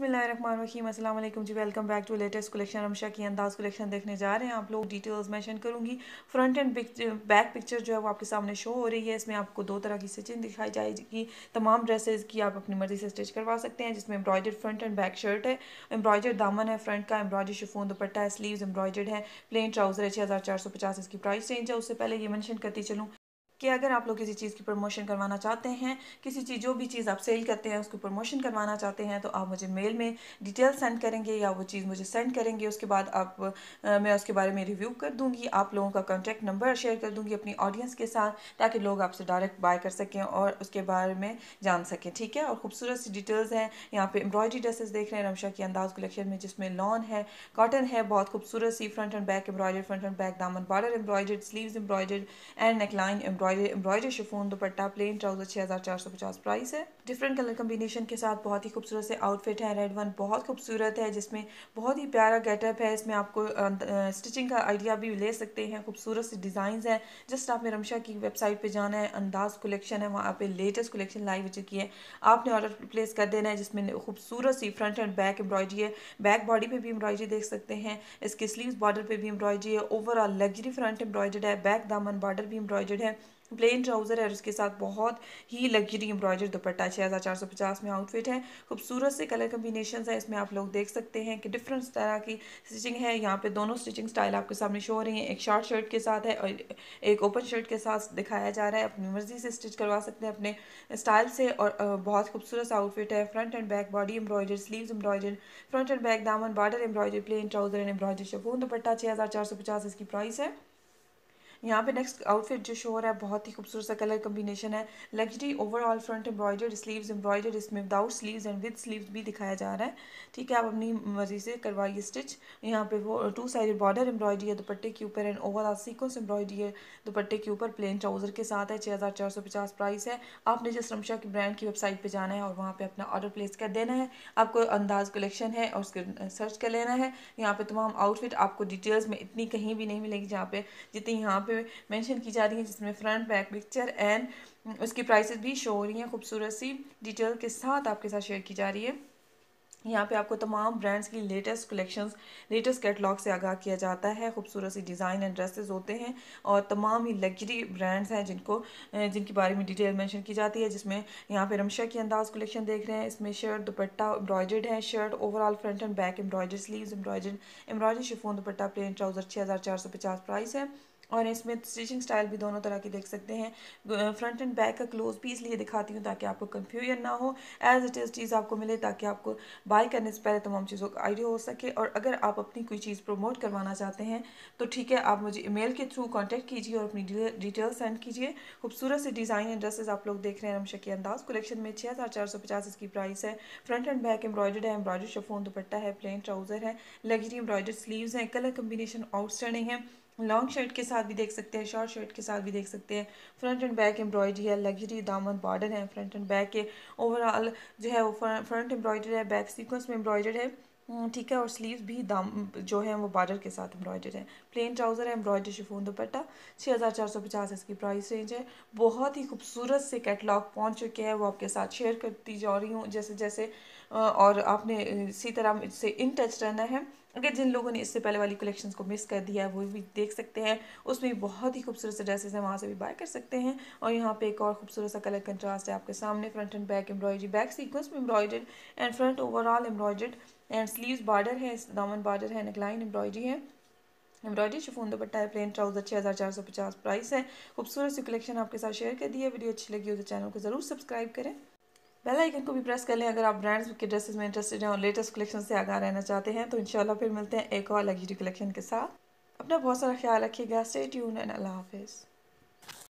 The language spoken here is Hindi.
बसमीम जी welcome back to latest collection Ramsha की अंदाज़ कलेक्शन देखने जा रहे हैं आप लोग डिटेल्स मेंशन करूंगी फ्रंट एंड बैक पिक्चर जो है वो आपके सामने शो हो रही है इसमें आपको दो तरह की स्टिचिंग दिखाई जाएगी तमाम ड्रेसेस की आप अपनी मर्ज़ी से स्टिच करवा सकते हैं जिसमें embroider front and back shirt है एम्ब्रॉयडर दामन है फ्रंट का एम्ब्रॉयडर शिफोन दुपट्टा है स्लीव एम्ब्रॉयडर है प्लेन ट्राउज़र है छः हज़ार चार सौ पचास इसकी प्राइस रेंज है उससे पहले ये मैंशन करती चलूँ कि अगर आप लोग किसी चीज़ की प्रमोशन करवाना चाहते हैं किसी चीज़ जो भी चीज़ आप सेल करते हैं उसको प्रमोशन करवाना चाहते हैं तो आप मुझे मेल में डिटेल सेंड करेंगे या वो चीज़ मुझे सेंड करेंगे उसके बाद आप मैं उसके बारे में रिव्यू कर दूँगी आप लोगों का कॉन्टैक्ट नंबर शेयर कर दूँगी अपनी ऑडियंस के साथ ताकि लोग आपसे डायरेक्ट बाय कर सकें और उसके बारे में जान सकें ठीक है और खूबसूरत सी डिटेल्स हैं यहाँ पर एम्ब्रॉयडरी ड्रेसेस देख रहे हैं रमशा की अंदाज कलेक्शन में जिसमें लॉन है कॉटन है बहुत खूबसूरत सी front and back embroider front and back दामन border embroider sleeves embroider and neckline embroider embroidery chiffon dupatta plain trouser छह हज़ार चार सौ पचास प्राइस है डिफरेंट कलर कम्बिनेशन के साथ बहुत ही खूबसूरत से आउटफिट है रेड वन बहुत खूबसूरत है जिसमें बहुत ही प्यारा गेटअप है इसमें आपको स्टिचिंग का आइडिया भी ले सकते हैं खूबसूरत से डिज़ाइन है जस्ट आपने रमशा की वेबसाइट पर जाना है अंदाज कलेक्शन है वहाँ पर लेटेस्ट कलेक्शन लाइव हो चुकी है आपने ऑर्डर प्लेस कर देना है जिसमें खूबसूरत सी फ्रंट एंड बैक एम्ब्रॉयडरी है बैक बॉडी पे भी एम्ब्रॉयडरी देख सकते हैं इसके स्लीव बॉर्डर पे भी एम्ब्रॉयडरी है ओवरऑल लग्जरी फ्रंट एम्ब्रॉयडर्ड है बैक दामन बॉर्डर भी एम्ब्रॉयडर्ड है प्लेन ट्राउज़र है और उसके साथ बहुत ही लग्जरी एम्ब्रॉयडर दुपट्टा छः हज़ार चार सौ पचास में आउटफिट है खूबसूरत से कलर कम्बिनेशन है इसमें आप लोग देख सकते हैं कि डिफरेंट तरह की स्टिचिंग है यहाँ पे दोनों स्टिचिंग स्टाइल आपके सामने शो हो रही है एक शॉर्ट शर्ट के साथ है और एक ओपन शर्ट के साथ दिखाया जा रहा है अपनी मर्जी से स्टिच करवा सकते हैं अपने स्टाइल से और बहुत खूबसूरत आउटफिट है front and back body embroider sleeve embroider front and back दामन border embroider plain trouser and embroider chiffon dupatta छः हज़ार चार सौ पचास इसकी प्राइस है यहाँ पे नेक्स्ट आउटफिट जो शो हो रहा है बहुत ही खूबसूरत सा कलर कम्बिनेशन है luxury overall front embroidered sleeves embroidered इसमें without sleeves and with sleeves भी दिखाया जा रहा है ठीक है आप अपनी मर्जी से करवाइए स्टिच यहाँ पे वो टू साइड बॉर्डर एम्ब्रॉयडरी है दुपट्टे के ऊपर एंड ओवरऑल सीक्वेंस एम्ब्रॉयडरी है दुपट्टे के ऊपर प्लेन ट्राउजर के साथ है छः हज़ार चार सौ पचास प्राइस है आपने जिस रमशा की ब्रांड की वेबसाइट पर जाना है और वहाँ पर अपना ऑर्डर प्लेस कर देना है आपको अंदाज कलेक्शन है और उसके सर्च कर लेना है यहाँ पर तमाम आउटफिट आपको डिटेल्स में इतनी कहीं भी नहीं मिलेगी जहाँ पे जितनी यहाँ पर पे मेंशन की जा रही है जिसमें फ्रंट बैक पिक्चर एंड उसकी प्राइसेस भी शो हो रही हैं खूबसूरत सी डिटेल के साथ आपके साथ शेयर की जा रही है यहाँ पे आपको तमाम ब्रांड्स की लेटेस्ट कलेक्शंस लेटेस्ट कैटलॉग से आगाह किया जाता है खूबसूरत सी डिज़ाइन एंड ड्रेसेस होते हैं और तमाम ही लग्जरी ब्रांड्स हैं जिनको जिनके बारे में डिटेल मेंशन की जाती है जिसमें यहाँ पे रमशा की अंदाज कलेक्शन देख रहे हैं इसमें शर्ट दुपट्टा एम्ब्रॉयड है shirt overall front and back embroider sleeve embroider embroider chiffon dupatta plain trouser छः प्राइस है और इसमें स्टिचिंग स्टाइल भी दोनों तरह की देख सकते हैं फ्रंट एंड बैक का क्लोज भी इसलिए दिखाती हूँ ताकि आपको कन्फ्यूजन ना हो एज इट इज़ चीज़ आपको मिले ताकि आपको बाय करने से पहले तमाम चीज़ों का आइडिया हो सके और अगर आप अपनी कोई चीज़ प्रमोट करवाना चाहते हैं तो ठीक है आप मुझे ईमेल के थ्रू कॉन्टैक्ट कीजिए और अपनी डिटेल सेंड कीजिए खूबसूरत से डिज़ाइन एंड ड्रेसेस आप लोग देख रहे हैं रमशा अंदाज कलेक्शन में छः हज़ार चार सौ पचास इसकी प्राइस है फ्रंट एंड बैक एम्ब्रॉयडर्ड है एम्ब्रॉयडर्ड शफोन दुपट्टा है प्लेन ट्राउज़र है लग्जरी एम्ब्रॉयडर्ड स्लीवस हैं कलर कम्बिनेशन आउटस्टैंडिंग है लॉन्ग शर्ट के साथ भी देख सकते हैं शॉर्ट शर्ट के साथ भी देख सकते हैं फ्रंट एंड बैक एम्ब्रॉयडरी है लग्जरी दामन बॉर्डर है फ्रंट एंड बैक के ओवरऑल जो है वो फ्रंट एम्ब्रॉयडर है बैक सीक्वेंस में एम्ब्रॉयडर है हम्म, ठीक है और स्लीव्स भी दाम जो है वो बॉर्डर के साथ एम्ब्रॉयडर है प्लेन ट्राउज़र है एम्ब्रॉयडर शिफोन दुपट्टा छः हज़ार चार सौ पचास इसकी प्राइस रेंज है बहुत ही खूबसूरत से कैटलॉग पहुँच चुके हैं वो आपके साथ शेयर करती जा रही हूँ जैसे जैसे और आपने इसी तरह से इन टच रहना है अगर जिन लोगों ने इससे पहले वाली कलेक्शंस को मिस कर दिया है वो भी देख सकते हैं उसमें भी बहुत ही खूबसूरत से ड्रेसेस हैं वहाँ से भी बाय कर सकते हैं और यहाँ पे एक और खूबसूरत सा कलर कंट्रास्ट है आपके सामने front and back embroidery back sequence में embroidered and front overall embroidered and sleeve border है दामन बार्डर है नेकलाइन एम्ब्रॉयडरी है एम्ब्रॉयडरी शिफोन दुपट्टा है प्लेन ट्राउजर छः हज़ार चार सौ पचास प्राइस है खूबसूरत सी कलेक्शन आपके साथ शेयर कर दी है वीडियो अच्छी लगी हो तो चैनल को ज़रूर सब्सक्राइब करें बेल आइकन को भी प्रेस कर लें अगर आप ब्रांड्स के ड्रेसेस में इंटरेस्टेड हैं और लेटेस्ट कलेक्शन से आगा रहना चाहते हैं तो इंशाल्लाह फिर मिलते हैं एक और लग्जरी कलेक्शन के साथ अपना बहुत सारा ख्याल रखिएगा स्टे ट्यून एंड अल्लाह हाफिज़